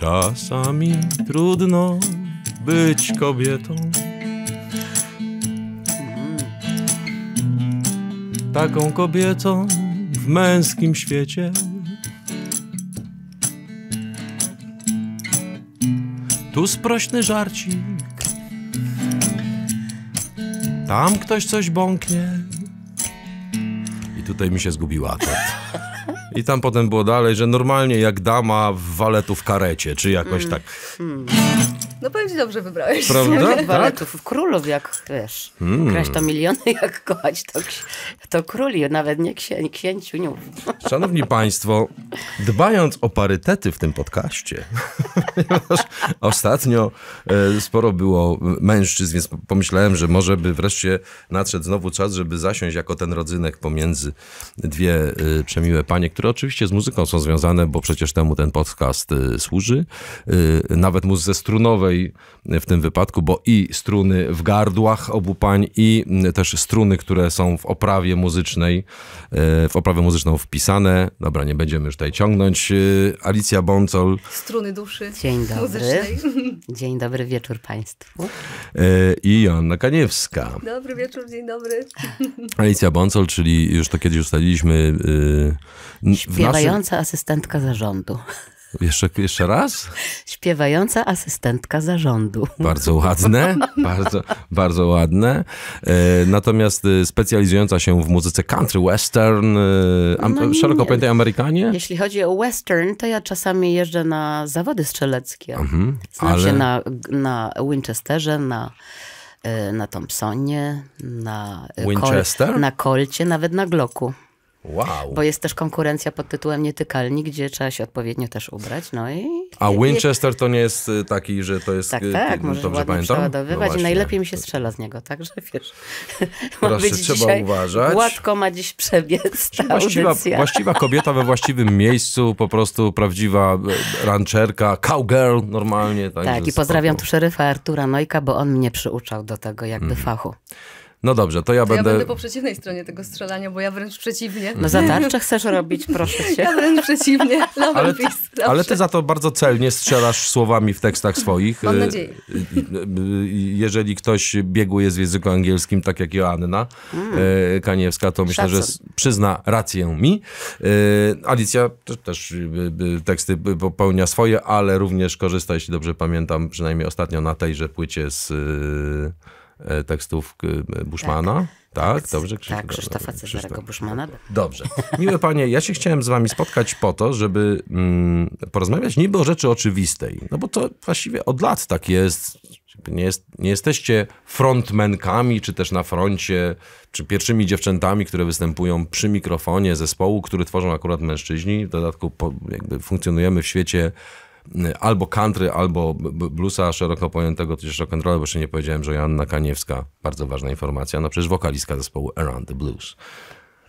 Czasami trudno być kobietą. Taką kobietą w męskim świecie. Tu sprośny żarcik, tam ktoś coś bąknie. I tutaj mi się zgubiła akord. I tam potem było dalej, że normalnie jak dama w waletu w karecie, czy jakoś mm. tak. Mm. No powiem ci, dobrze wybrałeś. Prawda? Baletów, tak? królów jak, wiesz, mm. grać to miliony, jak kochać, to, to króli, nawet nie księ, Szanowni Państwo, dbając o parytety w tym podcaście, ponieważ ostatnio e, sporo było mężczyzn, więc pomyślałem, że może by wreszcie nadszedł znowu czas, żeby zasiąść jako ten rodzynek pomiędzy dwie e, przemiłe panie, które oczywiście z muzyką są związane, bo przecież temu ten podcast e, służy. Nawet muzyce strunowe głosowej w tym wypadku, bo i struny w gardłach obu pań i też struny, które są w oprawie muzycznej, e, w oprawę muzyczną wpisane. Dobra, nie będziemy już tutaj ciągnąć. E, Alicja Boncol. Struny duszy Dzień dobry. muzycznej. Dzień dobry, wieczór Państwu. E, I Joanna Kaniewska. Dobry wieczór, dzień dobry. Alicja Boncol, czyli już to kiedyś ustaliliśmy. Śpiewająca naszym... asystentka zarządu. Jeszcze, jeszcze raz? Śpiewająca asystentka zarządu. Bardzo ładne, bardzo, bardzo ładne. E, natomiast e, specjalizująca się w muzyce country, western, e, am, no szeroko pojętej Amerykanie? Jeśli chodzi o western, to ja czasami jeżdżę na zawody strzeleckie. Mhm, Znam ale... się na, na Winchesterze, na na Thompsonie, na, Winchester? Kol, na Kolcie, nawet na Glocku. Wow. Bo jest też konkurencja pod tytułem Nietykalni, gdzie trzeba się odpowiednio też ubrać. No i, A Winchester to nie jest y, taki, że to jest... Tak, y, tak, y, możesz dobrze ładnie pamiętam? przeładowywać no i najlepiej mi się strzela z niego, także wiesz... Proszę, trzeba uważać. Gładko ma dziś przebiec ta właściwa, właściwa kobieta we właściwym miejscu, po prostu prawdziwa rancherka, cowgirl normalnie. Tak, tak i pozdrawiam spoko. tu szeryfa Artura Nojka, bo on mnie przyuczał do tego jakby mm. fachu. No dobrze, to ja to będę... Ja będę po przeciwnej stronie tego strzelania, bo ja wręcz przeciwnie. No za tarczę chcesz robić, proszę cię. Ja wręcz przeciwnie. ale, peace, ale ty za to bardzo celnie strzelasz słowami w tekstach swoich. Mam y, nadzieję. Y, y, jeżeli ktoś bieguje z języku angielskim, tak jak Joanna mm. Kaniewska, to myślę, Szacun. że przyzna rację mi. Alicja też, też teksty popełnia swoje, ale również korzysta, jeśli dobrze pamiętam, przynajmniej ostatnio na tejże płycie z E, tekstów e, Bushmana. Tak, tak dobrze? Tak, Krzysztof, tak, Krzysztofa Cezarego Buszmana. Dobrze. Miłe panie, ja się chciałem z wami spotkać po to, żeby mm, porozmawiać niby o rzeczy oczywistej. No bo to właściwie od lat tak jest. Nie, jest, nie jesteście frontmenkami, czy też na froncie, czy pierwszymi dziewczętami, które występują przy mikrofonie zespołu, który tworzą akurat mężczyźni. W dodatku po, jakby funkcjonujemy w świecie Y, albo country, albo bluesa szeroko pojętego, tudzież rock'n'rolla, bo jeszcze nie powiedziałem, że Joanna Kaniewska, bardzo ważna informacja, no przecież wokalistka zespołu Around the Blues.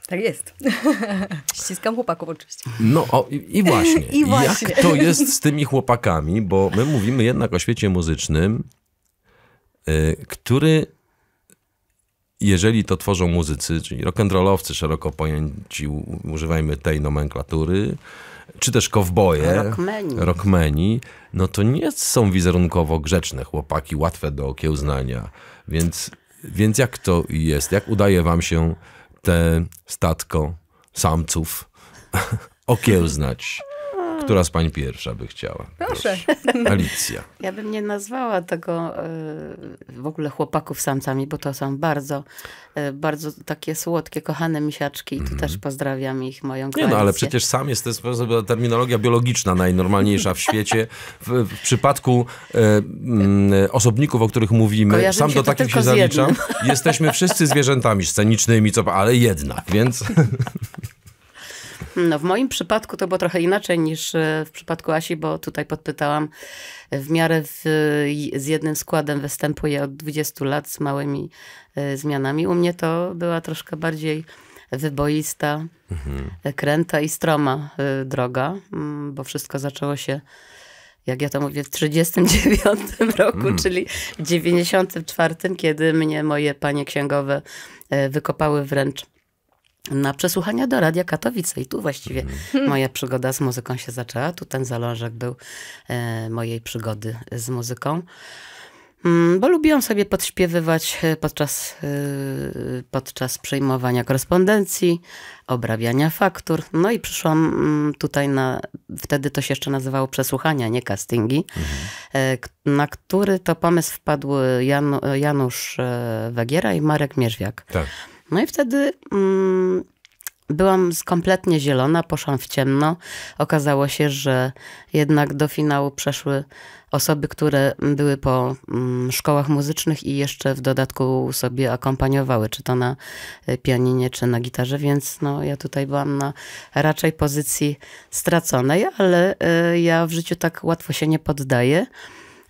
Tak jest. Ściskam chłopaków oczywiście. No o, i, i, właśnie. I właśnie. Jak to jest z tymi chłopakami, bo my mówimy jednak o świecie muzycznym, y, który jeżeli to tworzą muzycy, czyli rock'n'rollowcy szeroko pojęci, używajmy tej nomenklatury, czy też kowboje, rockmeni. rockmeni, no to nie są wizerunkowo grzeczne chłopaki, łatwe do okiełznania. Więc, więc jak to jest? Jak udaje wam się te statko samców okiełznać? Która z pań pierwsza by chciała? Proszę. Proszę. Alicja. Ja bym nie nazwała tego e, w ogóle chłopaków samcami, bo to są bardzo, e, bardzo takie słodkie, kochane misiaczki. I tu mm. też pozdrawiam ich, moją koalicję. Nie no, ale przecież sam jest, to jest terminologia biologiczna najnormalniejsza w świecie. W, w przypadku e, mm, osobników, o których mówimy, sam do takich się zaliczam, jesteśmy wszyscy zwierzętami scenicznymi, co, ale jednak, więc... No, w moim przypadku to było trochę inaczej niż e, w przypadku Asi, bo tutaj podpytałam w miarę w, z jednym składem występuję od 20 lat z małymi e, zmianami. U mnie to była troszkę bardziej wyboista, mhm. kręta i stroma e, droga, mm, bo wszystko zaczęło się jak ja to mówię, w 1939 roku, mm. czyli w 1994, kiedy mnie moje panie księgowe wykopały wręcz na przesłuchania do Radia Katowice. I tu właściwie mhm. moja przygoda z muzyką się zaczęła. Tu ten zalążek był e, mojej przygody z muzyką. Mm, bo lubiłam sobie podśpiewywać e, podczas, e, podczas przejmowania korespondencji, obrabiania faktur. No i przyszłam mm, tutaj na, wtedy to się jeszcze nazywało przesłuchania, nie castingi, mhm. E, na który to pomysł wpadł Jan, Janusz Wegiera i Marek Mierzwiak. Tak. No i wtedy mm, byłam kompletnie zielona, poszłam w ciemno. Okazało się, że jednak do finału przeszły osoby, które były po mm, szkołach muzycznych i jeszcze w dodatku sobie akompaniowały, czy to na e, pianinie, czy na gitarze, więc no, ja tutaj byłam na raczej pozycji straconej, ale y, ja w życiu tak łatwo się nie poddaję.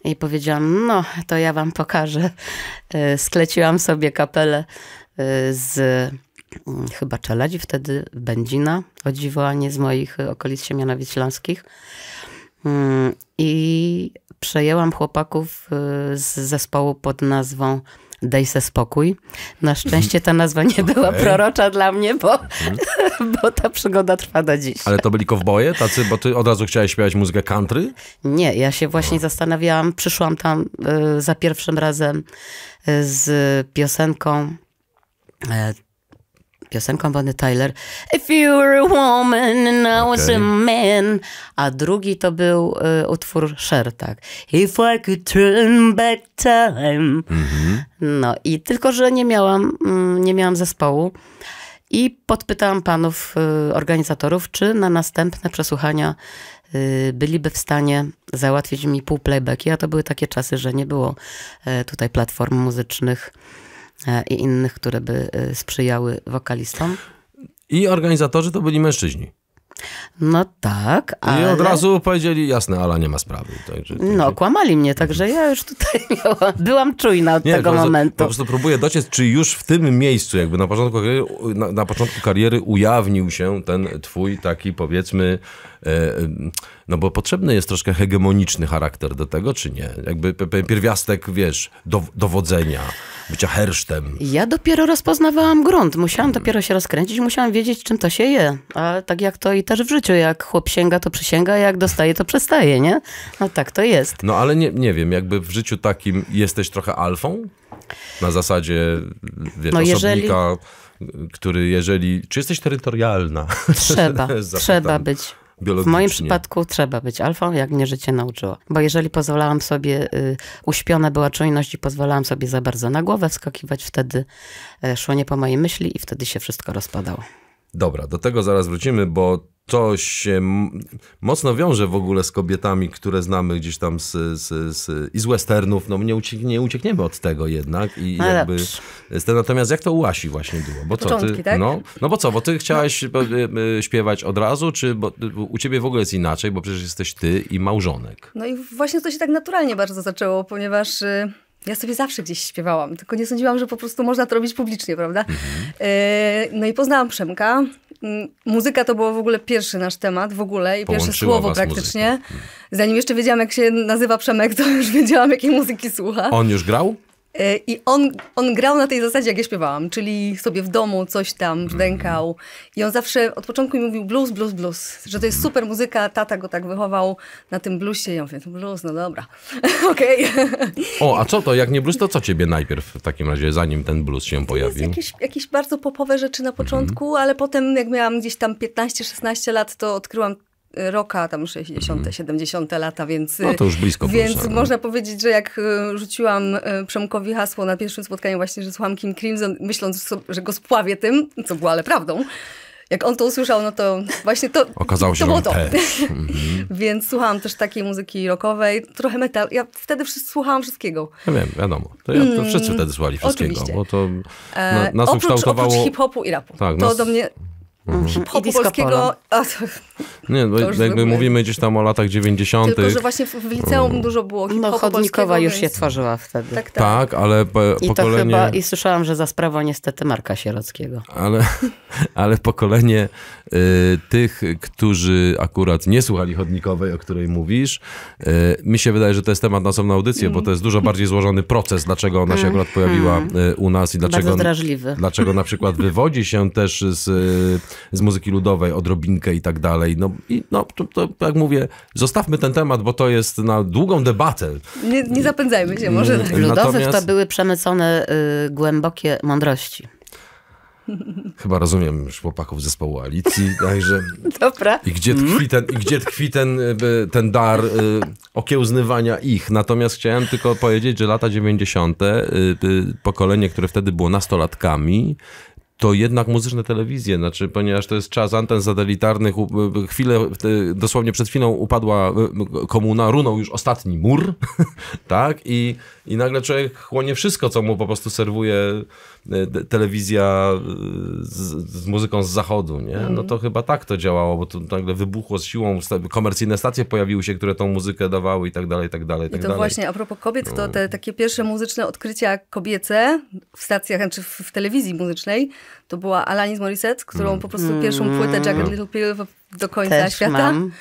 I powiedziałam, no to ja wam pokażę. E, skleciłam sobie kapelę Y, z mm, chyba Czeladzi wtedy, Będzina, o dziwo, a nie z moich okolic Siemianowic Śląskich. Mm, I przejęłam chłopaków y, z zespołu pod nazwą Daj se spokój. Na szczęście ta nazwa nie okay. była prorocza dla mnie, bo, mhm. bo ta przygoda trwa do dziś. Ale to byli kowboje tacy, bo ty od razu chciałeś śpiewać muzykę country? Nie, ja się właśnie no. zastanawiałam, przyszłam tam y, za pierwszym razem y, z piosenką E, piosenką Bonnie Tyler If you were a woman and I was okay. a man a drugi to był y, utwór Cher, tak If I could turn back time mm-hmm. no i tylko, że nie miałam mm, nie miałam zespołu i podpytałam panów y, organizatorów, czy na następne przesłuchania byliby w stanie załatwić mi pół playbacki, a to były takie czasy, że nie było tutaj platform muzycznych E, i innych, które by e, sprzyjały wokalistom. I organizatorzy to byli mężczyźni. No tak, ale... I od razu powiedzieli, jasne, Ala nie ma sprawy. Także, No, kłamali mnie, także ja już tutaj miałam, byłam czujna od nie, tego po momentu. Po prostu próbuję dociec, czy już w tym miejscu, jakby na początku, kariery, na, na początku kariery ujawnił się ten twój taki, powiedzmy, e, no bo potrzebny jest troszkę hegemoniczny charakter do tego, czy nie? Jakby pierwiastek, wiesz, do, dowodzenia bycia hersztem. Ja dopiero rozpoznawałam grunt. Musiałam mhm. dopiero się rozkręcić, musiałam wiedzieć, czym to się je. A tak jak to i też w życiu, jak chłop sięga, to przysięga, jak dostaje, to przestaje, nie? No tak to jest. No ale nie, nie wiem, jakby w życiu takim jesteś trochę alfą? Na zasadzie, wiesz, no, osobnika... Jeżeli który jeżeli... Czy jesteś terytorialna? Trzeba, trzeba być biologicznie. W moim przypadku trzeba być alfą, jak mnie życie nauczyło. Bo jeżeli pozwalałam sobie, y, uśpiona była czujność i pozwalałam sobie za bardzo na głowę wskakiwać, wtedy y, szło nie po mojej myśli i wtedy się wszystko rozpadało. Dobra, do tego zaraz wrócimy, bo to się mocno wiąże w ogóle z kobietami, które znamy gdzieś tam z, z, z, i z westernów. No nie, uciek, nie uciekniemy od tego jednak. I Ale no jakby z natomiast jak to u właśnie było? Bo co, ty, tak? no, no bo co, bo ty chciałaś no. śpiewać od razu, czy bo, u ciebie w ogóle jest inaczej, bo przecież jesteś ty i małżonek. No i właśnie to się tak naturalnie bardzo zaczęło, ponieważ... Y ja sobie zawsze gdzieś śpiewałam, tylko nie sądziłam, że po prostu można to robić publicznie, prawda? Mhm. Y, no i poznałam Przemka. Mm, muzyka to było w ogóle pierwszy nasz temat w ogóle i Połączyła pierwsze słowo praktycznie. Muzyka. Mhm. Zanim jeszcze wiedziałam, jak się nazywa Przemek, to już wiedziałam, jakiej muzyki słucha. On już grał? E, I on, on grał na tej zasadzie, jak ja śpiewałam, czyli sobie w domu coś tam brzdękał. Mhm. I on zawsze od początku mi mówił blues, blues, blues, że to jest super muzyka, tata go tak wychował na tym bluesie. on mówię, blues, no dobra, okej. O, a co to, jak nie blues, to co ciebie najpierw w takim razie, zanim ten blues się pojawił? Jakieś, jakieś bardzo popowe rzeczy na mhm. początku, ale potem jak miałam gdzieś tam 15-16 lat, to odkryłam roka, tam 60., mm. 70. lata, więc, no to już blisko więc można no. powiedzieć, że jak e, rzuciłam e, Przemkowi hasło na pierwszym spotkaniu właśnie, że słucham Kim Crimson, myśląc, że go spławię tym, co było ale prawdą, jak on to usłyszał, no to właśnie to Okazało się, to było to. Mhm. Więc słuchałam też takiej muzyki rockowej, trochę metal. Ja wtedy słuchałam wszystkiego. Ja wiem, wiadomo. To, ja, to wszyscy mm, wtedy słuchali wszystkiego, Oczywiście. bo to e, na, nas oprócz, kształtowało... hip-hopu i rapu. Tak, to nas... do mnie Mhm. Hip-hopu polskiego. A, to, nie, bo jakby zróbmy. mówimy gdzieś tam o latach 90. Tylko, że właśnie w, w liceum mm. dużo było no, hip-hopu No Chodnikowa już więc... się tworzyła wtedy. Tak, tak. tak ale po, I pokolenie... Chyba, I słyszałam, że za sprawą niestety Marka Sierockiego. Ale, ale pokolenie Y, tych, którzy akurat nie słuchali chodnikowej, o której mówisz. Y, mi się wydaje, że to jest temat na osobną audycję, bo to jest dużo bardziej złożony proces, dlaczego ona się akurat pojawiła mm. Mm. Y, u nas i dlaczego, dlaczego na przykład wywodzi się też z, z muzyki ludowej odrobinkę i tak dalej. No, i no to, to jak mówię, zostawmy ten temat, bo to jest na długą debatę. Nie, nie zapędzajmy się może. Mm. W ludowych Natomiast... to były przemycone y, głębokie mądrości. Chyba rozumiem już chłopaków zespołu Alicji, także... Dobra. I gdzie tkwi, mm. ten, i gdzie tkwi ten, y, ten dar y, okiełznywania ich. Natomiast chciałem tylko powiedzieć, że lata 90., y, pokolenie, które wtedy było nastolatkami, to jednak muzyczne telewizje, znaczy, ponieważ to jest czas anten satelitarnych, chwilę, dosłownie przed chwilą upadła komuna, runął już ostatni mur, tak, I, i nagle człowiek chłonie wszystko, co mu po prostu serwuje E, telewizja e, z, z, muzyką z zachodu, nie? No mhm. to chyba tak to działało, bo to nagle wybuchło z siłą, komercyjne stacje pojawiły się, które tą muzykę dawały i tak dalej, i tak dalej, i tak I to dalej. właśnie, a propos kobiet, to no. te takie pierwsze muzyczne odkrycia kobiece w stacjach, czy znaczy w, w telewizji muzycznej, to była Alanis Morissette, którą mm. po prostu pierwszą płytę Jagged mm. Little Pill do końca Też świata. Mam.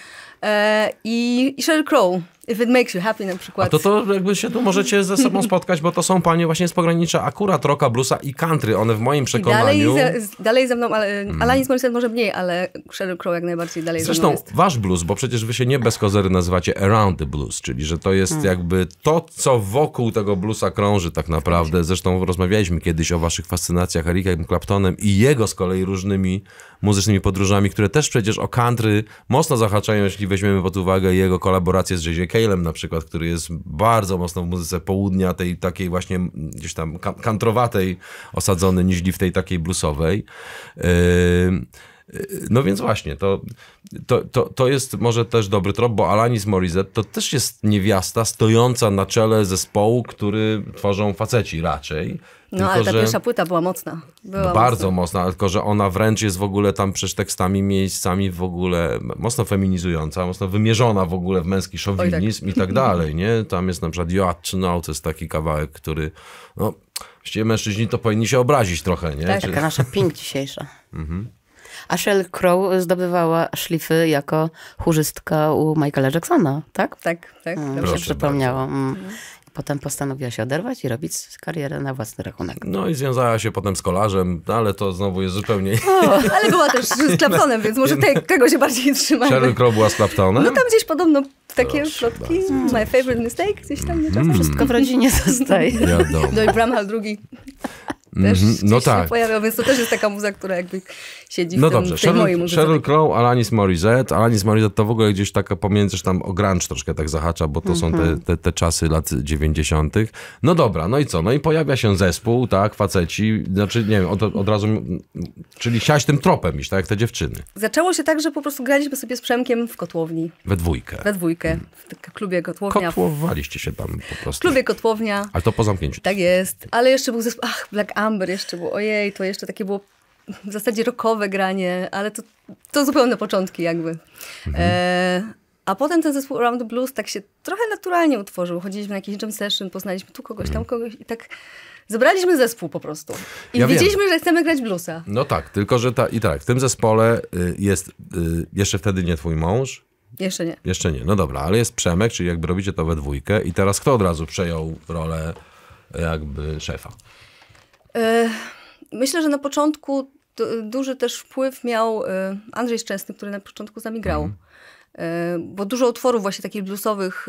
i, e, I Sheryl Crow. If it makes you happy na przykład. A to to jakby się tu możecie ze sobą spotkać, bo to są panie właśnie z pogranicza akurat rocka, bluesa i country. One w moim przekonaniu... dalej, ze, dalej ze mną, ale mm. Alanis Morissette może mniej, ale Sheryl Crow jak najbardziej dalej Zresztą ze mną Zresztą wasz blues, bo przecież wy się nie bez kozery nazywacie around the blues, czyli że to jest mm. jakby to, co wokół tego bluesa krąży tak naprawdę. Zresztą rozmawialiśmy kiedyś o waszych fascynacjach Ericem Claptonem i jego z kolei różnymi muzycznymi podróżami, które też przecież o country mocno zahaczają, jeśli weźmiemy pod uwagę jego kolaborację z Jay Halem na przykład, który jest bardzo mocno w muzyce południa, tej takiej właśnie gdzieś tam kantrowatej osadzony, niż w tej takiej bluesowej. Yy, no więc właśnie, to, to, to, to jest może też dobry trop, bo Alanis Morissette to też jest niewiasta stojąca na czele zespołu, który tworzą faceci raczej. No tylko, ale ta że... pierwsza płyta była mocna. Była bardzo mocna. mocna, tylko że ona wręcz jest w ogóle tam przez tekstami, miejscami w ogóle mocno feminizująca, mocno wymierzona w ogóle w męski szowinizm Oj, tak. i tak dalej, nie? Tam jest na przykład Joachim to jest taki kawałek, który no, właściwie mężczyźni to powinni się obrazić trochę, nie? Tak, Czy... taka nasza pink dzisiejsza. mhm. A Crow zdobywała szlify jako chórzystka u Michaela Jacksona, tak? Tak, tak. to mm, mi się przypomniało. Potem postanowiła się oderwać i robić karierę na własny rachunek. No i związała się potem z kolarzem, ale to znowu jest zupełnie... O, ale była też z Claptonem, więc może te, tego się bardziej trzymamy. Sheryl Crow była z Claptonem? No tam gdzieś podobno takie plotki, my favorite mistake, gdzieś tam nie mm. Wszystko w rodzinie zostaje. Wiadomo. No i drugi też mhm. no tak. pojawiał, więc to też jest taka muza, która jakby siedzi no w tym, dobrze. tej mojej muzyce. Sheryl tak. Crow, Alanis Morissette. Alanis Morissette to w ogóle gdzieś taka pomiędzy, tam o grunge troszkę tak zahacza, bo to mm -hmm. są te, mhm. te, te, czasy lat 90. No dobra, no i co? No i pojawia się zespół, tak, faceci, znaczy nie wiem, od, od razu, czyli siaś tym tropem iść, tak jak te dziewczyny. Zaczęło się tak, że po prostu graliśmy sobie z Przemkiem w kotłowni. We dwójkę. We dwójkę, mm. w klubie Kotłownia. Kotłowaliście się tam po prostu. W klubie Kotłownia. Ale to po zamknięciu. Tak jest, ale jeszcze był zespół, ach, Black Am Amber jeszcze było, ojej, to jeszcze takie było w zasadzie rokowe granie, ale to, to zupełne początki jakby. Mhm. E, a potem ten zespół Round Blues tak się trochę naturalnie utworzył. Chodziliśmy na jakieś jam session, poznaliśmy tu kogoś, tam mhm. kogoś i tak zebraliśmy zespół po prostu. I ja wiedzieliśmy, wiem. że chcemy grać bluesa. No tak, tylko że ta, i tak, w tym zespole y, jest y, jeszcze wtedy nie twój mąż, jeszcze nie. Jeszcze nie. No dobra, ale jest Przemek, czyli jakby robicie to we dwójkę i teraz kto od razu przejął rolę y, jakby szefa? E, myślę, że na początku duży też wpływ miał e, Andrzej Szczęsny, który na początku zamigrał. Mhm e, bo dużo utworów właśnie takich bluesowych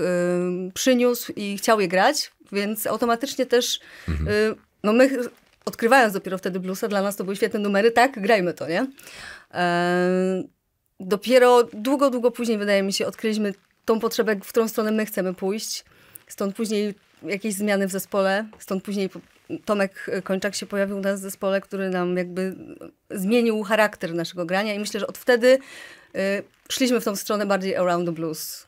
przyniósł i chciał je grać, więc automatycznie też, mhm. no my odkrywając dopiero wtedy bluesa, dla nas to były świetne numery, tak, grajmy to, nie? Dopiero długo, długo później, wydaje mi się, odkryliśmy tą potrzebę, w którą stronę my chcemy pójść, stąd później jakieś zmiany w zespole, stąd później Tomek Kończak się pojawił u nas w zespole, który nam jakby zmienił charakter naszego grania i myślę, że od wtedy y, szliśmy w tą stronę bardziej around the blues.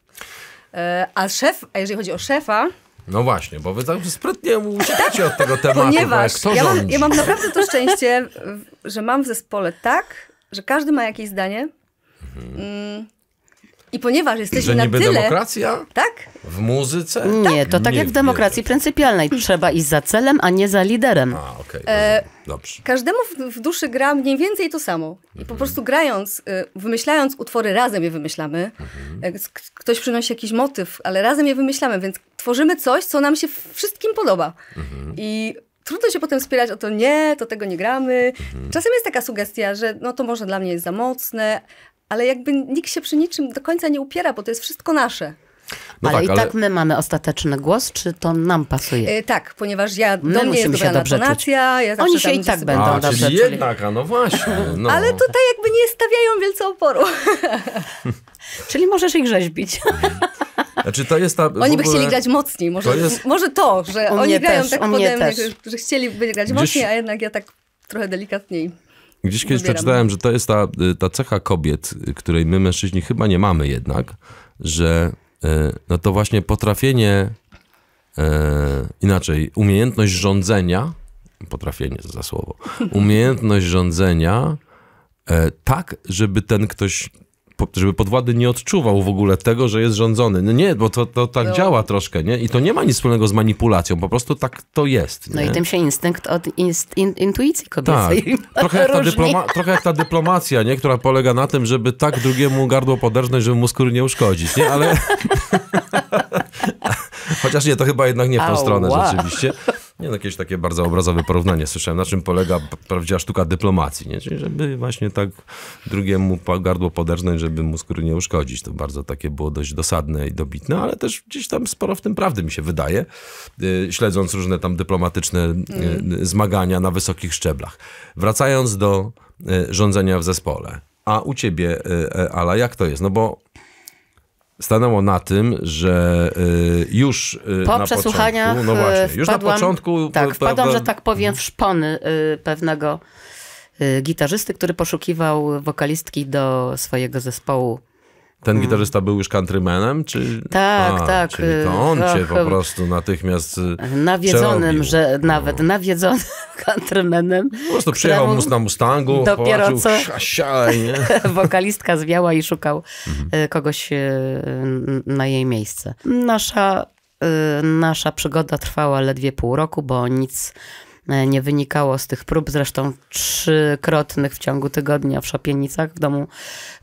E, a szef, a jeżeli chodzi o szefa, no właśnie, bo wy tak sprytnie uciekacie od tego tematu. Ponieważ wiem, ja, mam, ja mam naprawdę to szczęście, że mam w zespole tak, że każdy ma jakieś zdanie. Mhm. Mm, i ponieważ jesteśmy na tyle... demokracja? Tak. W muzyce? Nie, tak. to tak nie tak jak w demokracji pryncypialnej. Trzeba iść za celem, a nie za liderem. A, okej. E, okay, Każdemu w, w, duszy gra mniej więcej to samo. I po mhm. prostu grając, y, wymyślając utwory, razem je wymyślamy. Mhm. E, ktoś przynosi jakiś motyw, ale razem je wymyślamy, więc tworzymy coś, co nam się wszystkim podoba. Mhm. I trudno się potem spierać o to, nie, to tego nie gramy. Mhm. Czasem jest taka sugestia, że no to może dla mnie jest za mocne, ale jakby nikt się przy niczym do końca nie upiera, bo to jest wszystko nasze. No ale tak, i ale... tak my mamy ostateczny głos, czy to nam pasuje? Yy, tak, ponieważ ja my do mnie jest dobrana tonacja. Ja Oni się i tak będą a, dobrze czyli jednak, a no właśnie. No. ale tutaj jakby nie stawiają wielce oporu. czyli możesz ich rzeźbić. Znaczy to jest ta, Oni ogóle... by chcieli grać mocniej. Może to, jest... może to że oni grają też, tak podobnie, że że chcieliby grać Gdzieś... mocniej, a jednak ja tak trochę delikatniej. Gdzieś kiedyś przeczytałem, że to jest ta, y, ta cecha kobiet, której my mężczyźni chyba nie mamy jednak, że y, no to właśnie potrafienie, y, inaczej, umiejętność rządzenia, potrafienie to za słowo, umiejętność rządzenia e, tak, żeby ten ktoś żeby podwładny nie odczuwał w ogóle tego, że jest rządzony. No nie, bo to, to tak no. działa troszkę, nie? I to nie ma nic wspólnego z manipulacją, po prostu tak to jest. Nie? No i tym się instynkt od inst, in, intuicji kobiecej tak. trochę, jak ta dyploma, trochę jak ta dyplomacja, nie? Która polega na tym, żeby tak drugiemu gardło poderżnąć, żeby mu skóry nie uszkodzić, nie? Ale... Chociaż nie, to chyba jednak nie w tą stronę rzeczywiście jakieś takie bardzo obrazowe porównanie słyszałem, na czym polega prawdziwa sztuka dyplomacji, nie? czyli żeby właśnie tak drugiemu gardło poderznąć, żeby mu skóry nie uszkodzić. To bardzo takie było dość dosadne i dobitne, ale też gdzieś tam sporo w tym prawdy mi się wydaje, y, śledząc różne tam dyplomatyczne y, mm. zmagania na wysokich szczeblach. Wracając do y, rządzenia w zespole. A u ciebie, e, Ala, jak to jest? No bo stanęło na tym, że y, już y, po na przesłuchaniach początku, no y, właśnie, już na początku tak, wpadłam, że tak powiem w szpony pewnego gitarzysty, który poszukiwał wokalistki do swojego zespołu ten mm. gitarzysta był już countrymanem? Czy... Tak, A, tak. Czyli to on się e, cię po prostu natychmiast e, Nawiedzonym, przerobił. że no. nawet no. nawiedzonym countrymanem. Po prostu przyjechał mu na Mustangu, dopiero co siaj, nie? wokalistka zwiała i szukał e, mhm. kogoś na jej miejsce. Nasza, nasza przygoda trwała ledwie pół roku, bo nic E, nie wynikało z tych prób, zresztą trzykrotnych w ciągu tygodnia w Szopienicach w Domu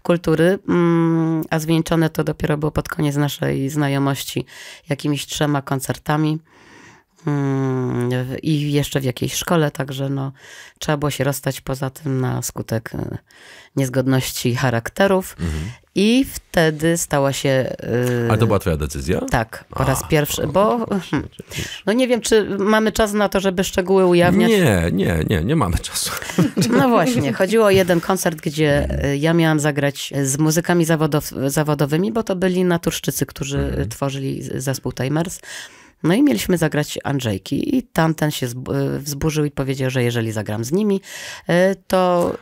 Kultury, mm, a zwieńczone to dopiero było pod koniec naszej znajomości jakimiś trzema koncertami. Hmm, i jeszcze w jakiejś szkole, także no, trzeba było się rozstać poza tym na skutek y, niezgodności charakterów. Mhm. I wtedy stała się. Yy, A to była twoja decyzja? Tak, po raz pierwszy, bo hmm, no nie wiem, czy mamy czas na to, żeby szczegóły ujawniać. Nie, nie, nie, nie mamy czasu. No właśnie, chodziło o jeden koncert, gdzie y, ja miałam zagrać z muzykami zawodow zawodowymi, bo to byli naturszczycy, którzy mhm. tworzyli zespół Timers. No i mieliśmy zagrać Andrzejki i tamten się y, wzburzył i powiedział, że jeżeli zagram z nimi, y, to,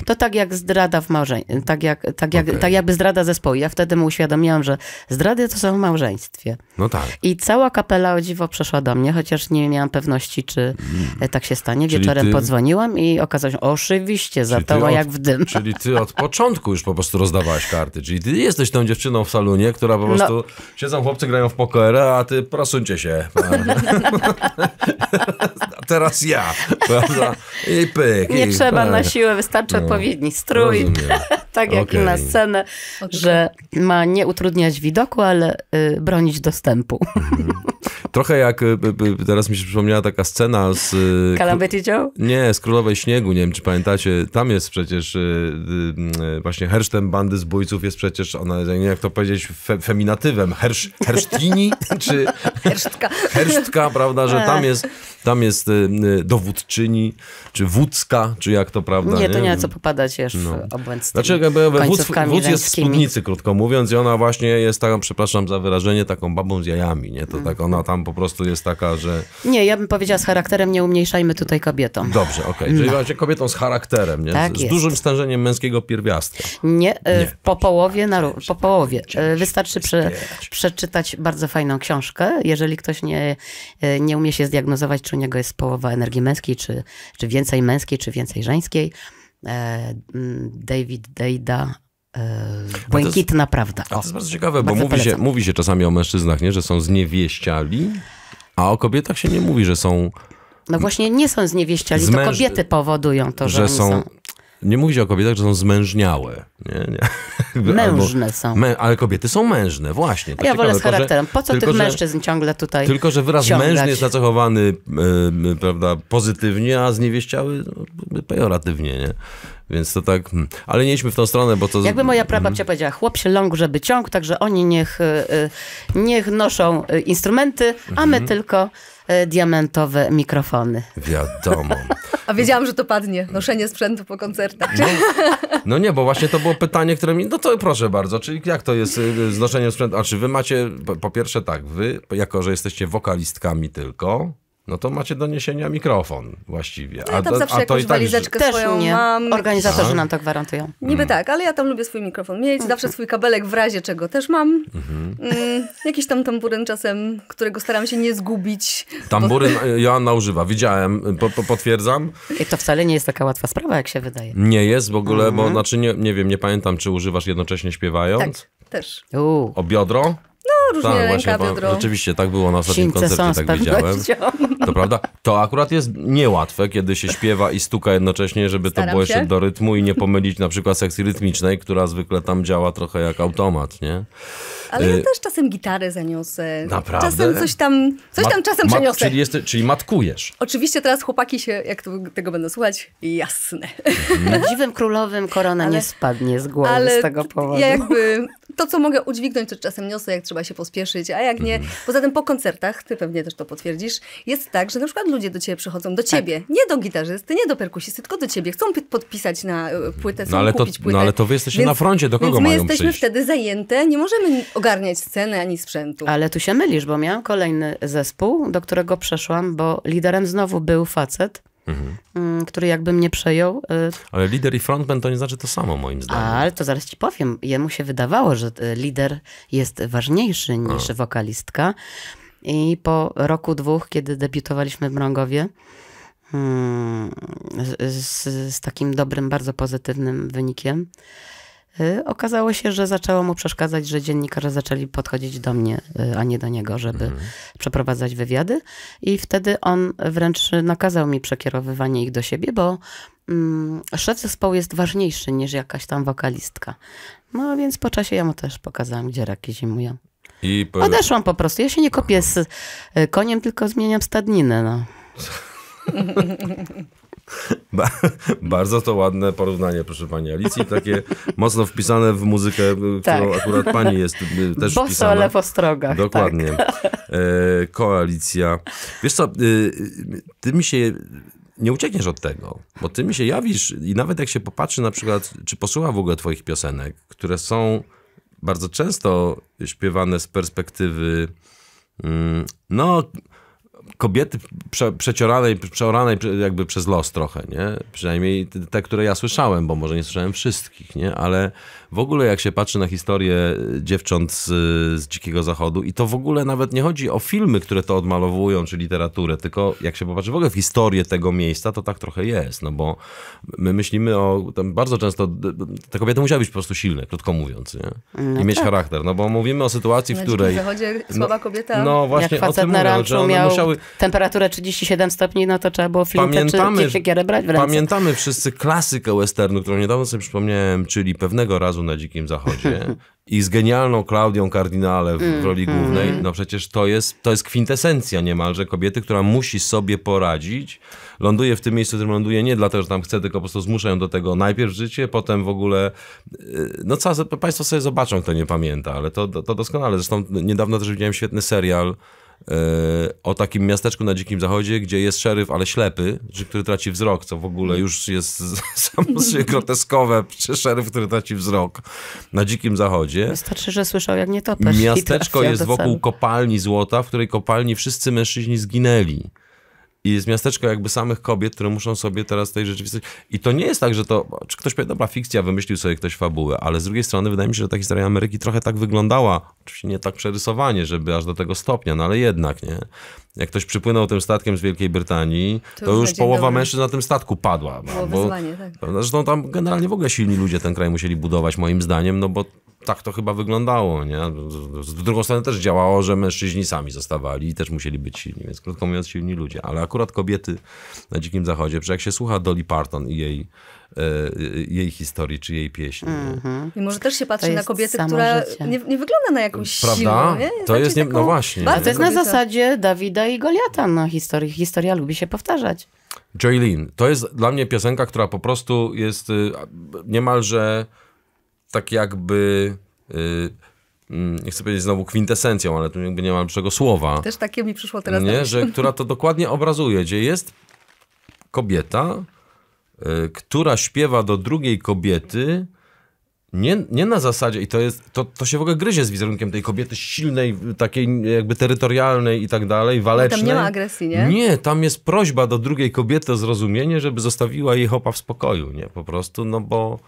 y, to tak jak zdrada w małżeństwie, tak, jak, tak, jak, okay. tak jakby zdrada zespołu. Ja wtedy mu uświadomiłam, że zdrady to są w małżeństwie. No tak. I cała kapela o dziwo przeszła do mnie, chociaż nie miałam pewności, czy hmm. tak się stanie. Wieczorem ty... podzwoniłam i okazało się, oczywiście, zatoła jak w dym. Czyli ty od początku już po prostu rozdawałaś karty. Czyli ty jesteś tą dziewczyną w salunie, która po no. prostu no. siedzą chłopcy, grają w pokera, a ty po prostu odsuńcie się. Teraz ja. Prawda? I pyk. Nie i trzeba tak. na siłę, wystarczy no, odpowiedni strój. tak jak okay. na scenę, okay. że ma nie utrudniać widoku, ale y, bronić dostępu. Mhm. Trochę jak, y, y, y, teraz mi się przypomniała taka scena z... Calamity Joe? Nie, z Królowej Śniegu, nie wiem czy pamiętacie. Tam jest przecież właśnie hersztem bandy zbójców jest przecież, ona, nie wiem jak to powiedzieć, fe, feminatywem. Hersz, hersztini? czy... Hersztka. Hersztka, prawda, że tam tak. jest tam jest y, y, dowódczyni, czy wódzka, czy jak to prawda. Nie, to nie, nie co popadać jeszcze no. w obłęd z znaczy, wódz, wódz jest w spódnicy, krótko mówiąc, i ona właśnie jest taką, przepraszam za wyrażenie, taką babą z jajami, nie? To no. tak, ona tam po prostu jest taka, że... Nie, ja bym powiedziała z charakterem, nie umniejszajmy tutaj kobietom. Dobrze, okej. Okay. Czyli no. właśnie kobietą z charakterem, nie? z, tak dużym stężeniem męskiego pierwiastka. Nie, y, nie. po połowie, po połowie. Wystarczy przeczytać bardzo fajną książkę, jeżeli ktoś nie, nie umie się zdiagnozować, czy u niego jest połowa energii męskiej, czy, czy więcej męskiej, czy więcej żeńskiej. E, mm, David Deida e, Błękitna prawda. A to jest bardzo ciekawe, bardzo bo mówi się, mówi się czasami o mężczyznach, nie? że są zniewieściali, a o kobietach się nie mówi, że są... No właśnie nie są zniewieściali, to kobiety powodują to, że, że są, są nie mówi się o kobietach, że są zmężniałe. Nie, nie. Mężne Albo, są. Mę, ale kobiety są mężne, właśnie. To ja wolę z charakterem. Po co tylko, tych mężczyzn że, ciągle tutaj Tylko, że wyraz ciągać. mężny jest nacechowany yy, prawda, pozytywnie, a zniewieściały no, pejoratywnie, nie? Więc to tak, hmm. ale nie idźmy w tą stronę, bo to... Jakby moja prababcia mhm. powiedziała, chłop się ląk, żeby ciąg, także oni niech, y, y, niech noszą y, instrumenty, a my mhm. tylko E, diamentowe mikrofony. Wiadomo. A wiedziałam, że to padnie. Noszenie sprzętu po koncertach. No, no, nie, bo właśnie to było pytanie, które mi... No to proszę bardzo, czyli jak to jest y, z noszeniem sprzętu? A czy wy macie... Po, po pierwsze tak, wy, jako że jesteście wokalistkami tylko, no to macie doniesienia mikrofon właściwie. No a, ja tam zawsze a, to i tak walizeczkę też swoją nie. mam. Organizatorzy a? Tak. nam to tak gwarantują. Niby mm. tak, ale ja tam lubię swój mikrofon mieć, mm. zawsze swój kabelek w razie czego też mam. Mm mm, jakiś tam tamburyn czasem, którego staram się nie zgubić. Tamburyn bo... E, Joanna używa, widziałem, e, po, po, potwierdzam. I to wcale nie jest taka łatwa sprawa, jak się wydaje. Nie jest w ogóle, bo mhm. znaczy nie, nie wiem, nie pamiętam, czy używasz jednocześnie śpiewając. Tak, też. U. O biodro? No, różnie tak, ręka, właśnie, biodro. Rzeczywiście, tak było na ostatnim Sińce koncercie, tak widziałem. To prawda? To akurat jest niełatwe, kiedy się śpiewa i stuka jednocześnie, żeby Staram to było jeszcze się. do rytmu i nie pomylić na przykład sekcji rytmicznej, która zwykle tam działa trochę jak automat, nie? Ale ja y, też czasem gitarę zaniosę. Naprawdę? Czasem coś tam, coś tam czasem mat, przeniosę. Czyli, jest, czyli matkujesz. Oczywiście teraz chłopaki się, jak to, tego będą słuchać, jasne. Dziwym królowym korona ale, nie spadnie z głowy z tego powodu. Ja jakby to, co mogę udźwignąć, to czasem niosę, jak trzeba się pospieszyć, a jak nie. Mhm. Poza tym po koncertach, ty pewnie też to potwierdzisz, jest tak, że na przykład ludzie do ciebie przychodzą, do tak. ciebie, tak. nie do gitarzysty, nie do perkusisty, tylko do ciebie. Chcą podpisać na e, płytę, no chcą no ale kupić to, płytę. No ale to wy jesteście więc, na froncie, do kogo więc my mają jesteśmy przyjść? wtedy zajęte, nie możemy ogarniać sceny ani sprzętu. Ale tu się mylisz, bo miałam kolejny zespół, do którego przeszłam, bo liderem znowu był facet, mhm. Mm, który jakby mnie przejął. Y, Ale lider i frontman to nie znaczy to samo, moim zdaniem. Ale to zaraz ci powiem. Jemu się wydawało, że y, lider jest ważniejszy no. niż A. wokalistka. I po roku, dwóch, kiedy debiutowaliśmy w Mrągowie, mm, z, z, z takim dobrym, bardzo pozytywnym wynikiem, Y, okazało się, że zaczęło mu przeszkadzać, że dziennikarze zaczęli podchodzić do mnie, y, a nie do niego, żeby mhm. przeprowadzać wywiady. I wtedy on wręcz nakazał mi przekierowywanie ich do siebie, bo mm, szef zespołu jest ważniejszy niż jakaś tam wokalistka. No więc po czasie ja mu też pokazałam, gdzie raki zimują. I po... Odeszłam po prostu. Ja się nie kopię z y, koniem, tylko zmieniam stadninę. No. Ba bardzo to ładne porównanie, proszę pani Alicji, takie mocno wpisane w muzykę, e, tak. którą akurat pani jest e, też Boso, wpisana. ale w ostrogach. Dokładnie. Tak. E, koalicja. Wiesz co, e, ty mi się nie uciekniesz od tego, bo ty mi się jawisz i nawet jak się popatrzy na przykład, czy posłucha w ogóle twoich piosenek, które są bardzo często śpiewane z perspektywy mm, no, kobiety prze, przecioranej, przeoranej jakby przez los trochę, nie? Przynajmniej te, które ja słyszałem, bo może nie słyszałem wszystkich, nie? Ale w ogóle jak się patrzy na historię dziewcząt z, z Dzikiego Zachodu i to w ogóle nawet nie chodzi o filmy, które to odmalowują, czy literaturę, tylko jak się popatrzy w ogóle w historię tego miejsca, to tak trochę jest, no bo my myślimy o, bardzo często ta kobieta musiała być po prostu silna, krótko mówiąc, nie? No I mieć tak. charakter, no bo mówimy o sytuacji, w której... Na Dzikim Zachodzie no, słaba kobieta, no, no właśnie, jak facet o tym mówię, że one miał... musiały temperaturę 37 stopni, no to trzeba było flintę czy siekierę brać w ręce. Pamiętamy wszyscy klasykę westernu, którą niedawno sobie przypomniałem, czyli pewnego razu na Dzikim Zachodzie i z genialną Klaudią Cardinale w mm, roli mm. głównej. Mm. No przecież to jest, to jest kwintesencja niemalże kobiety, która musi sobie poradzić. Ląduje w tym miejscu, w którym ląduje nie dlatego, że tam chce, tylko po prostu zmuszają do tego najpierw życie, potem w ogóle... Y, no co, państwo sobie zobaczą, kto nie pamięta, ale to, to doskonale. Zresztą niedawno też widziałem świetny serial E, o takim miasteczku na Dzikim Zachodzie, gdzie jest szeryf, ale ślepy, który traci wzrok, co w ogóle już jest samo sobie groteskowe, szeryf, który traci wzrok na Dzikim Zachodzie. Wystarczy, że słyszał jak nie nietoperz. Miasteczko jest wokół kopalni złota, w której kopalni wszyscy mężczyźni zginęli i jest miasteczko jakby samych kobiet, które muszą sobie teraz tej rzeczywistości... I to nie jest tak, że to... Czy ktoś powie, dobra, fikcja, wymyślił sobie ktoś fabułę, ale z drugiej strony wydaje mi się, że ta historia Ameryki trochę tak wyglądała, oczywiście nie tak przerysowanie, żeby aż do tego stopnia, no ale jednak, nie? Jak ktoś przypłynął tym statkiem z Wielkiej Brytanii, to, to już połowa dobry. mężczyzn na tym statku padła. Było bo, wyzwanie, tak. Zresztą tam generalnie w ogóle silni ludzie ten kraj musieli budować, moim zdaniem, no bo tak to chyba wyglądało, nie? Z drugą strony też działało, że mężczyźni sami zostawali i też musieli być silni, więc krótko mówiąc silni ludzie. Ale akurat kobiety na Dzikim Zachodzie, przecież jak się słucha Dolly Parton i jej e, jej historii czy jej pieśni. Mm -hmm. I może też się patrzy na kobiety, która nie, nie, wygląda na jakąś Prawda? siłę. to znaczy jest, nie, no właśnie. to jest na zasadzie Dawida i Goliata na historii. Historia lubi się powtarzać. Joylene, to jest dla mnie piosenka, która po prostu jest y, niemalże tak jakby y, mm, nie chcę powiedzieć znowu kwintesencją, ale tu jakby nie mam lepszego słowa. Też takie mi przyszło teraz. Nie, że która to dokładnie obrazuje, gdzie jest kobieta, y, która śpiewa do drugiej kobiety, nie, nie na zasadzie, i to, jest, to, to się w ogóle gryzie z wizerunkiem tej kobiety silnej, takiej jakby terytorialnej i tak dalej, walecznej. Tam nie ma agresji, nie? Nie, tam jest prośba do drugiej kobiety o zrozumienie, żeby zostawiła jej hopa w spokoju, nie? Po prostu, no bo...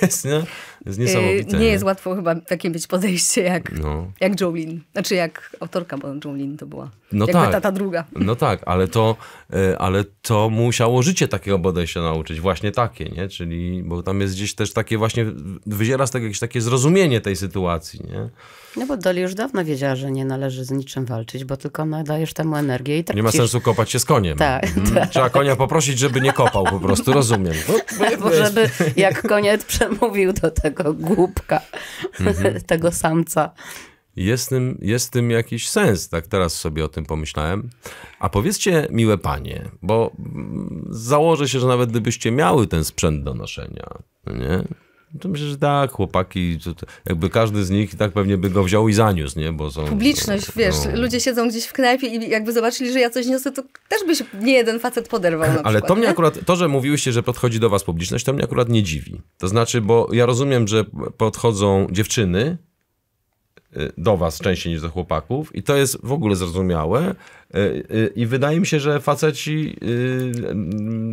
ist, ne? jest niesamowite. Y, nie jest łatwo chyba takie mieć podejście jak, no. jak Jolene. Znaczy jak autorka, bo Jolene to była. No Jakby tak. ta, ta druga. No tak, ale to, y, ale to musiało życie takiego podejścia nauczyć. Właśnie takie, nie? Czyli, bo tam jest gdzieś też takie właśnie, wyziera z tego jakieś takie zrozumienie tej sytuacji, nie? No bo Dolly już dawno wiedziała, że nie należy z niczym walczyć, bo tylko nadajesz temu energię i tak. Nie ma sensu kopać się z koniem. Tak, mhm. tak. Trzeba konia poprosić, żeby nie kopał po prostu, rozumiem. bo, bo żeby jak koniec przemówił to tak tego głupka, mhm. tego samca. Jest tym, jest tym jakiś sens, tak teraz sobie o tym pomyślałem. A powiedzcie, miłe panie, bo mm, założę się, że nawet gdybyście miały ten sprzęt do noszenia, no nie? No to myślę, że tak, chłopaki, jakby każdy z nich i tak pewnie by go wziął i zaniósł, nie? Bo są, Publiczność, no, wiesz, no. ludzie siedzą gdzieś w knajpie i jakby zobaczyli, że ja coś niosę, to też byś nie jeden facet poderwał Ale przykład, to mnie nie? akurat, to, że mówiłyście, że podchodzi do was publiczność, to mnie akurat nie dziwi. To znaczy, bo ja rozumiem, że podchodzą dziewczyny, y, do was częściej niż do chłopaków i to jest w ogóle zrozumiałe, Y, y, I wydaje mi się, że faceci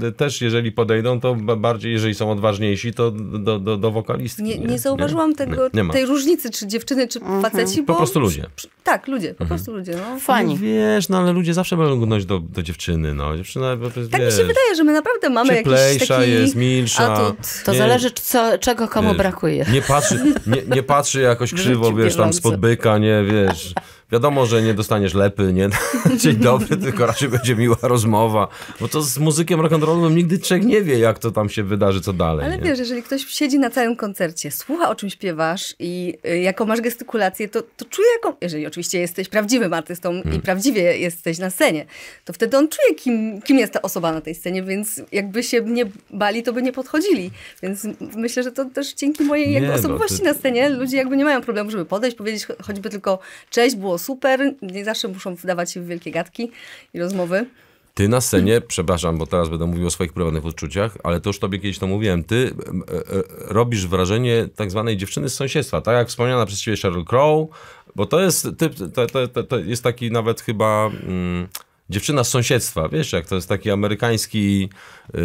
y, też, jeżeli podejdą, to bardziej, jeżeli są odważniejsi, to do, do, do wokalistki. Nie, nie, nie zauważyłam nie, tego, tej różnicy, czy dziewczyny, czy mhm. faceci. Bo... Po prostu ludzie. Tak, ludzie, po mhm. prostu ludzie. No. Fani. No wiesz, no ale ludzie zawsze będą gnąć do, do dziewczyny. No. Dziewczyna, tak wiesz, mi się wydaje, że my naprawdę mamy jakiś taki jest, milsza. Atut. To nie, zależy, co, czego komu wiesz, brakuje. Nie patrzy, nie, nie patrzy jakoś krzywo, wiesz, tam spod byka, nie, wiesz. Wiadomo, że nie dostaniesz lepy, nie? Dzień dobry, tylko raczej będzie miła rozmowa. Bo to z muzykiem rock'n'rollowym nigdy człowiek nie wie, jak to tam się wydarzy, co dalej. Ale nie? wiesz, jeżeli ktoś siedzi na całym koncercie, słucha o czym śpiewasz i y, jaką masz gestykulację, to, to czuje jaką... Jeżeli oczywiście jesteś prawdziwym artystą hmm. i prawdziwie jesteś na scenie, to wtedy on czuje, kim, kim jest ta osoba na tej scenie, więc jakby się nie bali, to by nie podchodzili. Więc myślę, że to też dzięki mojej nie, no, osobowości ty... na scenie ludzie jakby nie mają problemu, żeby podejść, powiedzieć choćby tylko cześć, było super, nie zawsze muszą wdawać się w wielkie gadki i rozmowy. Ty na scenie, przepraszam, bo teraz będę mówił o swoich prywatnych odczuciach, ale to już tobie kiedyś to mówiłem, ty e, robisz wrażenie tak zwanej dziewczyny z sąsiedztwa, tak jak wspomniana przez ciebie Sheryl Crow, bo to jest, ty, to, to, to, jest taki nawet chyba... Mm, dziewczyna z sąsiedztwa, wiesz, jak to jest taki amerykański yy,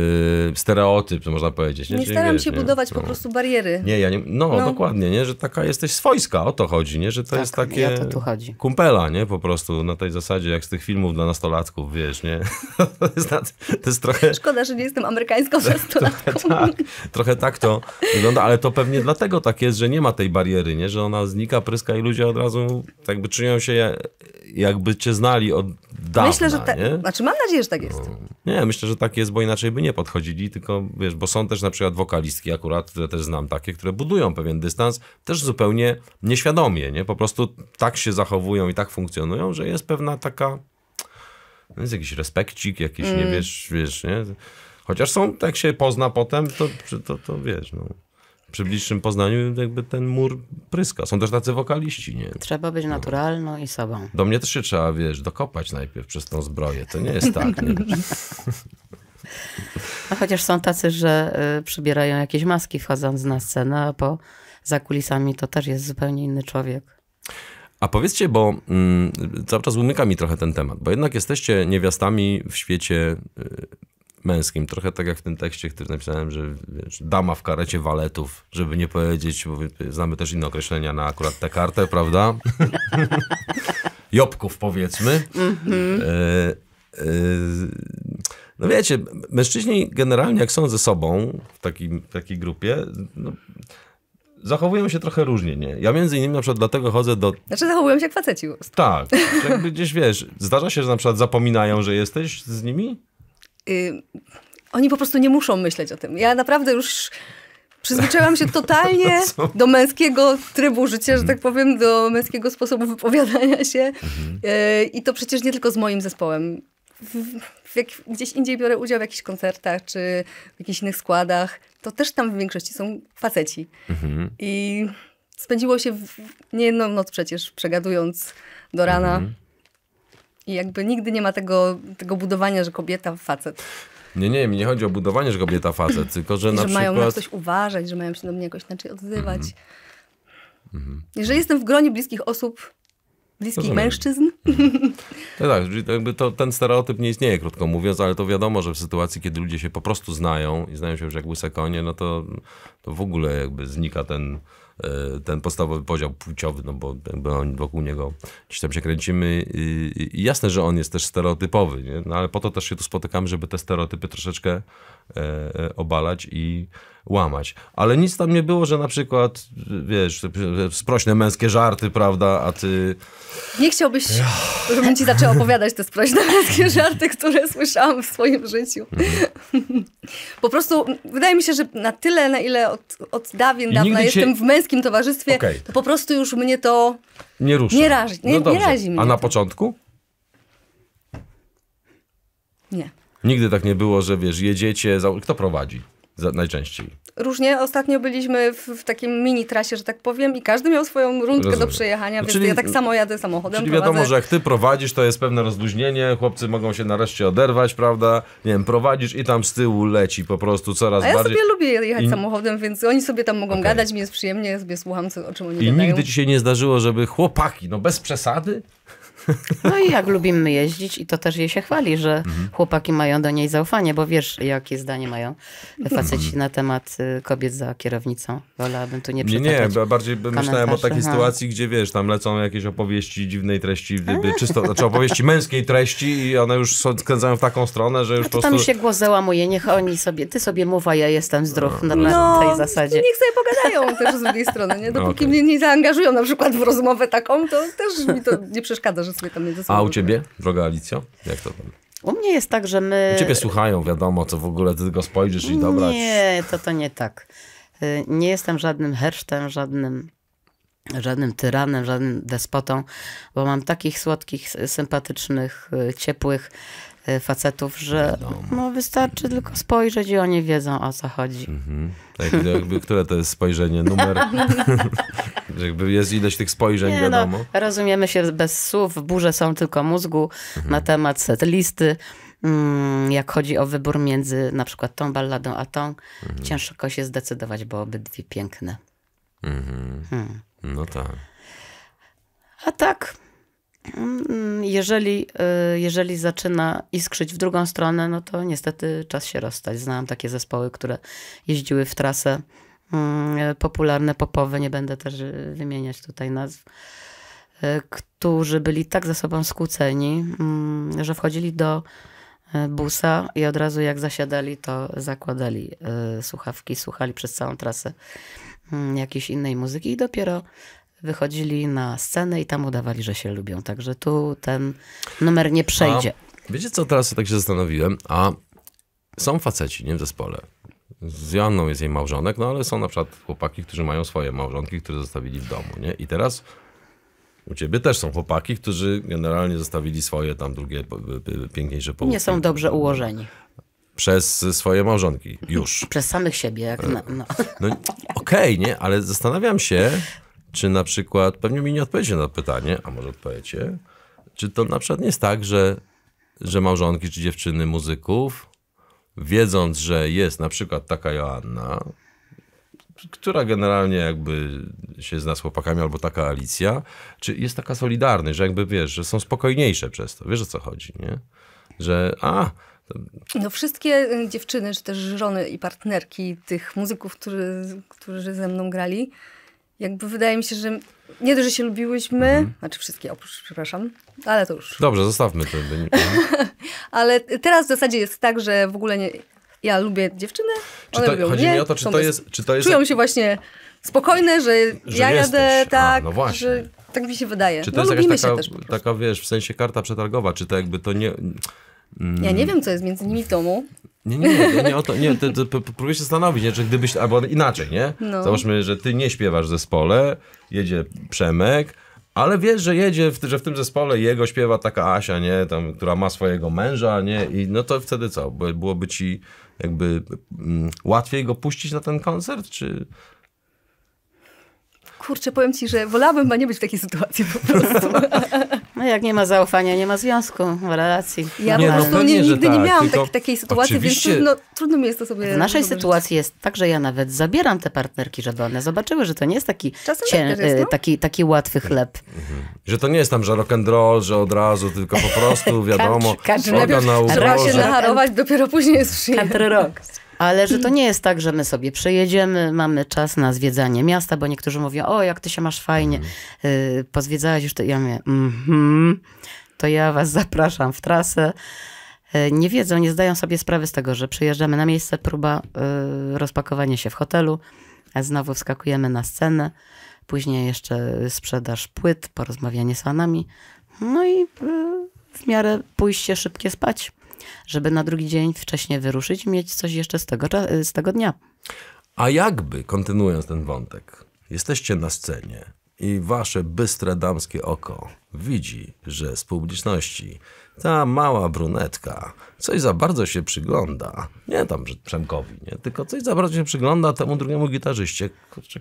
stereotyp, można powiedzieć. Nie, nie staram wiesz, się nie? budować no. po prostu bariery. Nie, ja nie, no, no, dokładnie, nie, że taka jesteś swojska, o to chodzi, nie, że to tak, jest takie ja to tu chodzi. kumpela, nie, po prostu na tej zasadzie, jak z tych filmów dla nastolatków, wiesz, nie, to jest, to jest trochę... Szkoda, że nie jestem amerykańską tak, nastolatką. trochę, tak, trochę tak to wygląda, ale to pewnie dlatego tak jest, że nie ma tej bariery, nie, że ona znika, pryska i ludzie od razu jakby czynią się jakby cię znali od dawna. Myślę, że że tak. Znaczy, mam nadzieję, że tak jest. No, nie, myślę, że tak jest, bo inaczej by nie podchodzili, tylko wiesz, bo są też na przykład wokalistki, akurat, które też znam takie, które budują pewien dystans, też zupełnie nieświadomie, nie? Po prostu tak się zachowują i tak funkcjonują, że jest pewna taka. No jest jakiś respekcik, jakiś, mm. nie wiesz, wiesz, nie? Chociaż są, jak się pozna potem, to, to, to wiesz, no przy bliższym poznaniu jakby ten mur pryska. Są też tacy wokaliści, nie? Trzeba być naturalną i sobą. Do mnie też się trzeba, wiesz, dokopać najpierw przez tą zbroję. To nie jest tak, nie? No chociaż są tacy, że y, przybierają jakieś maski wchodząc na scenę, a po za kulisami to też jest zupełnie inny człowiek. A powiedzcie, bo mm, cały czas umyka mi trochę ten temat, bo jednak jesteście niewiastami w świecie y, męskim. Trochę tak jak w tym tekście, który napisałem, że wiesz, dama w karecie waletów, żeby nie powiedzieć, bo znamy też inne określenia na akurat tę kartę, prawda? Jobków powiedzmy. Mm-hmm. E, e, no wiecie, mężczyźni generalnie jak są ze sobą w takim, takiej grupie, no, zachowują się trochę różnie, nie? Ja między innymi na przykład dlatego chodzę do... Znaczy zachowują się jak faceci. Tak. Jakby gdzieś, wiesz, zdarza się, że na przykład zapominają, że jesteś z nimi? Y, oni po prostu nie muszą myśleć o tym. Ja naprawdę już przyzwyczaiłam się totalnie no do męskiego trybu życia, że tak powiem, do męskiego sposobu wypowiadania się. Mhm. Y, I to przecież nie tylko z moim zespołem. W, w gdzieś indziej biorę udział w jakichś koncertach czy w jakichś innych składach. To też tam w większości są faceci. Mhm. I spędziło się w, nie jedną noc przecież przegadując do rana. Mhm i jakby nigdy nie ma tego, tego budowania, że kobieta, facet. Nie, nie, mi nie chodzi o budowanie, że kobieta facet, tylko że I na że przykład... mają na coś uważać, że mają się do mnie jakoś inaczej odzywać. Mm -hmm. Jeżeli jestem w gronie bliskich osób, bliskich Rozumiem. mężczyzn. No tak, jakby to, ten stereotyp nie istnieje, krótko mówiąc, ale to wiadomo, że w sytuacji, kiedy ludzie się po prostu znają i znają się już jak łyse konie, no to, to w ogóle jakby znika ten E, ten podstawowy podział płciowy, no bo jakby on, wokół niego gdzieś tam się kręcimy i, i jasne, że on jest też stereotypowy, nie? No ale po to też się tu spotykamy, żeby te stereotypy troszeczkę e, e, obalać i łamać. Ale nic tam nie było, że na przykład, wiesz, sprośne męskie żarty, prawda, a ty... Nie chciałbyś, żebym ci zaczęła opowiadać te sprośne męskie żarty, które słyszałam w swoim życiu. Mhm. po prostu wydaje mi się, że na tyle, na ile od, od dawien dawna jestem się... w męskim towarzystwie, okay. to po prostu już mnie to nie rusza. Nie, razi, nie, no nie razi mnie. A na to. początku? Nie. Nigdy tak nie było, że wiesz, jedziecie, kto prowadzi? najczęściej? Różnie. Ostatnio byliśmy w, w, takim mini trasie, że tak powiem, i każdy miał swoją rundkę Rozumiem. do przejechania, no więc czyli, ja tak samo jadę samochodem. Czyli wiadomo, że jak ty prowadzisz, to jest pewne rozluźnienie, chłopcy mogą się nareszcie oderwać, prawda? Nie wiem, prowadzisz i tam z tyłu leci po prostu coraz A ja bardziej. Ja sobie lubię jechać I... samochodem, więc oni sobie tam mogą okay. gadać, mi jest przyjemnie, ja sobie słucham, co, o czym oni I gadają. I nigdy ci się nie zdarzyło, żeby chłopaki, no bez przesady, no i jak lubimy jeździć i to też jej się chwali, że mhm. chłopaki mają do niej zaufanie, bo wiesz, jakie zdanie mają faceci na temat y, kobiet za kierownicą. Wolałabym tu nie przytaczać. Nie, nie, bardziej myślałem o takiej sytuacji, gdzie wiesz, tam lecą jakieś opowieści dziwnej treści, czysto, znaczy opowieści męskiej treści i one już skręcają w taką stronę, że już no po prostu... Tam się głos załamuje, niech oni sobie, ty sobie mów, a ja jestem zdrów no, na, no, tej zasadzie. niech sobie pogadają też z drugiej strony, nie? Dopóki no, okay. mnie nie zaangażują na przykład w rozmowę taką, to też mi to nie przeszkadza, że sobie tam A u ciebie, droga Alicjo? Jak to tam? U mnie jest tak, że my... U ciebie słuchają, wiadomo, co w ogóle ty tylko spojrzysz i dobra. Nie, to to nie tak. Y, nie jestem żadnym hersztem, żadnym żadnym tyranem, żadnym despotą, bo mam takich słodkich, sympatycznych, y, ciepłych Y, facetów, że no, wystarczy tylko spojrzeć i oni wiedzą o co chodzi. Mhm. Tak, jakby, które to jest spojrzenie? Numer? No. jakby jest ileś tych spojrzeń, Nie, no, wiadomo. No, rozumiemy się bez słów, burze są tylko mózgu mhm. na temat set listy mm, jak chodzi o wybór między na przykład tą balladą a tą, mhm. ciężko się zdecydować, bo obydwie piękne. Mhm. Hmm. No tak. A tak, Mm, jeżeli, y, jeżeli zaczyna iskrzyć w drugą stronę, no to niestety czas się rozstać. Znałam takie zespoły, które jeździły w trasę mm, y, popularne, popowe, nie będę też y, wymieniać tutaj nazw, którzy byli tak ze sobą skłóceni, mm, że wchodzili do busa i od razu jak zasiadali, to zakładali słuchawki, słuchali przez całą trasę jakiejś innej muzyki i dopiero wychodzili na scenę i tam udawali, że się lubią. Także tu ten numer nie przejdzie. A, wiecie co, teraz tak się zastanowiłem, a są faceci, nie w zespole. Z Joanną jest jej małżonek, no ale są na przykład chłopaki, którzy mają swoje małżonki, które zostawili w domu, nie? I teraz u ciebie też są chłopaki, którzy generalnie zostawili swoje tam drugie, piękniejsze połówki. Nie są dobrze ułożeni. Przez swoje małżonki, już. Przez samych siebie. Jak na, no, no okej, okay, nie? Ale zastanawiam się, czy na przykład, pewnie mi nie odpowiecie na pytanie, a może odpowiecie, czy to na przykład nie jest tak, że, że małżonki czy dziewczyny muzyków, wiedząc, że jest na przykład taka Joanna, która generalnie jakby się zna z chłopakami, albo taka Alicja, czy jest taka solidarność, że jakby wiesz, że są spokojniejsze przez to. Wiesz o co chodzi, nie? Że a... No wszystkie y, dziewczyny, czy też żony i partnerki tych muzyków, którzy, którzy ze mną grali, jakby wydaje mi się, że nie dość, że się lubiłyśmy, mhm. znaczy wszystkie oprócz, przepraszam, ale to już. Dobrze, zostawmy to. ale teraz w zasadzie jest tak, że w ogóle nie, ja lubię dziewczyny, czy one to, lubią chodzi mnie, mi o to, czy to, jest, czy to jest... Czują się właśnie spokojne, że, że ja jesteś. jadę, tak, A, no tak, właśnie. że tak mi się wydaje. Czy to no, jest jakaś taka, taka, wiesz, w sensie karta przetargowa, czy to jakby to nie... Mm. Ja nie mm. wiem, co jest między nimi w domu. Nie, nie, nie, nie o to, nie, ty, ty, się zastanowić, nie, czy gdybyś, albo inaczej, nie? No. Załóżmy, że ty nie śpiewasz w zespole, jedzie Przemek, ale wiesz, że jedzie, w, że w tym zespole jego śpiewa taka Asia, nie? Tam, która ma swojego męża, nie? I no to wtedy co? Byłoby ci jakby mm, łatwiej go puścić na ten koncert, czy kurczę, powiem ci, że wolałabym by nie być w takiej sytuacji po prostu. No jak nie ma zaufania, nie ma związku, relacji. Ja nie, po no prostu no, nie, nigdy tak, nie miałam tak, takiej sytuacji, więc trudno, trudno mi jest to sobie W naszej sytuacji jest tak, że ja nawet zabieram te partnerki, żeby one zobaczyły, że to nie jest taki, cię, tak jest, y, no? taki, taki łatwy chleb. Mhm. Że to nie jest tam, że rock and roll, że od razu, tylko po prostu wiadomo. Każdy, każdy na uborze. Trzeba się naharować, dopiero później jest przyjemnie. Country rock. Ale że to nie jest tak, że my sobie przyjedziemy, mamy czas na zwiedzanie miasta, bo niektórzy mówią, o jak ty się masz fajnie, yy, pozwiedzałeś już to. Ja mówię, mm to ja was zapraszam w trasę. Y, nie wiedzą, nie zdają sobie sprawy z tego, że przyjeżdżamy na miejsce, próba yy, rozpakowania się w hotelu, a znowu wskakujemy na scenę, później jeszcze sprzedaż płyt, porozmawianie z fanami, no i yy, w miarę pójście szybkie spać żeby na drugi dzień wcześniej wyruszyć i mieć coś jeszcze z tego, z tego dnia. A jakby, kontynuując ten wątek, jesteście na scenie i wasze bystre damskie oko widzi, że z publiczności ta mała brunetka coś za bardzo się przygląda, nie tam Przemkowi, nie? tylko coś za bardzo się przygląda temu drugiemu gitarzyście,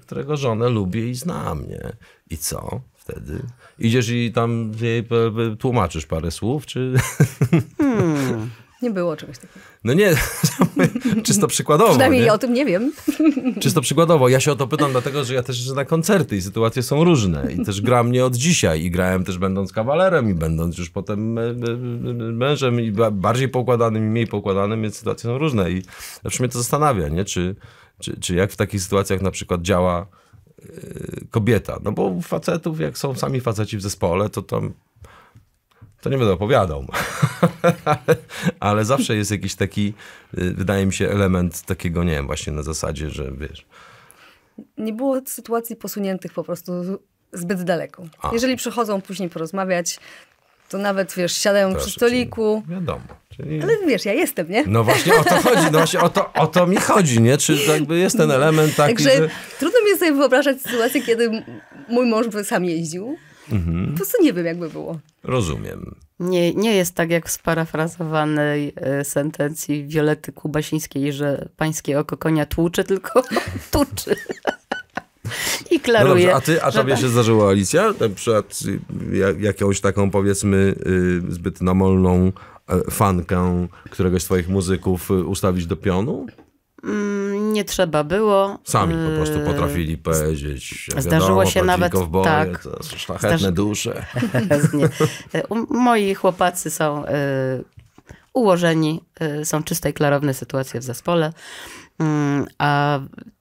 którego żonę lubię i znam, nie? I co? wtedy? Idziesz i tam tłumaczysz parę słów, czy... Hmm. Nie było czegoś takiego. No nie, czysto przykładowo. Przynajmniej nie? ja o tym nie wiem. Czysto przykładowo. Ja się o to pytam, dlatego że ja też że na koncerty i sytuacje są różne. I też gram nie od dzisiaj. I grałem też będąc kawalerem i będąc już potem e, e, e, mężem i bardziej pokładanym i mniej pokładanym, więc sytuacje są różne. I zawsze mnie to zastanawia, nie? Czy, czy, czy jak w takich sytuacjach na przykład działa Y, kobieta. No bo facetów, jak są sami faceci w zespole, to tam to nie będę opowiadał, ale, zawsze jest jakiś taki, y, wydaje mi się, element takiego, nie wiem, właśnie na zasadzie, że wiesz. Nie było sytuacji posuniętych po prostu zbyt daleko. A. Jeżeli przychodzą później porozmawiać, to nawet, wiesz, siadają Proszę, przy stoliku. Czyli, wiadomo. Czyli... Ale wiesz, ja jestem, nie? No właśnie o to chodzi, no właśnie o to, o to mi chodzi, nie? Czy jakby jest ten element taki, Także że... trudno lubię sobie wyobrażać sytuację, kiedy mój mąż by sam jeździł. Mhm. Po prostu nie wiem, jakby było. Rozumiem. Nie, nie jest tak jak w sparafrazowanej e, sentencji Wiolety Kubasińskiej, że pańskie oko konia tłucze, tylko tuczy. I klaruje. No dobrze, a ty, a tobie tak. się zdarzyło, Alicja? Na przykład jakąś taką powiedzmy y, zbyt namolną e, fankę któregoś z twoich muzyków y, ustawić do pionu? Mm, nie trzeba było. Sami po prostu y, potrafili powiedzieć. Zdarzyło wiadomo, się nawet boje, tak. szlachetne Zdarzy... dusze. Y, moi chłopacy są y, ułożeni, są czystej, klarowne sytuacje w zespole. Mm, a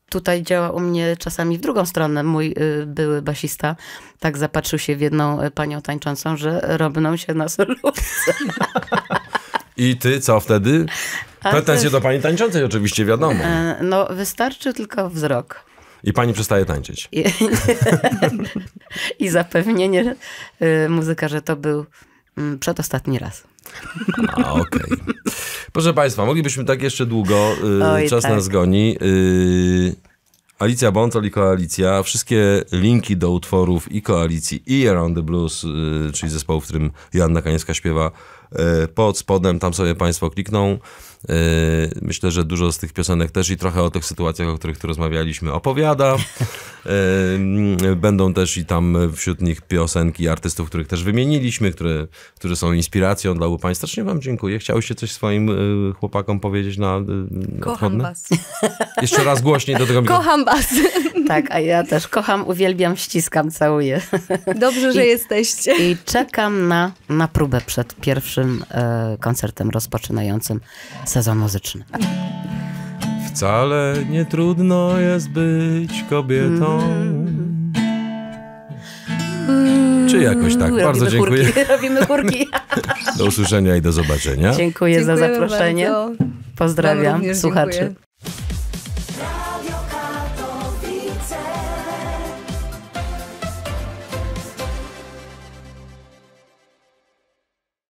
tutaj działa u mnie czasami w drugą stronę. Mój były basista tak zapatrzył się w jedną panią tańczącą, że robną się na solówce. I ty co wtedy? Tak, Pretensje do pani tańczącej oczywiście, wiadomo. E, no, wystarczy tylko wzrok. I pani przestaje tańczyć. I, I, zapewnienie e, muzyka, że to był mm, przedostatni raz. okej. Okay. Proszę państwa, moglibyśmy tak jeszcze długo, e, Oj, czas tak. nas goni. Alicja Bontol i Koalicja. Wszystkie linki do utworów i Koalicji i Around the Blues, czyli zespołu, w którym Joanna Kaniewska śpiewa, Y, pod spodem, tam sobie Państwo klikną. Y, myślę, że dużo z tych piosenek też i trochę o tych sytuacjach, o których tu rozmawialiśmy, opowiada. Y, będą też i tam wśród nich piosenki artystów, których też wymieniliśmy, które, którzy są inspiracją dla u Państwa. Serdecznie Wam dziękuję. Chciałyście coś swoim chłopakom powiedzieć na Kocham was. Jeszcze raz głośniej do tego mikrofonu. Kocham was. Tak, a ja też kocham, uwielbiam, ściskam, całuję. Dobrze, że I, jesteście. I czekam na, na próbę przed pierwszym pierwszym e, koncertem rozpoczynającym sezon muzyczny. Wcale nie trudno jest być kobietą. Mm. Czy jakoś tak? Bardzo dziękuję. Chórki. Robimy chórki. do usłyszenia i do zobaczenia. Dziękuję, dziękuję za zaproszenie. Bardzo. Pozdrawiam słuchaczy. Dziękuję.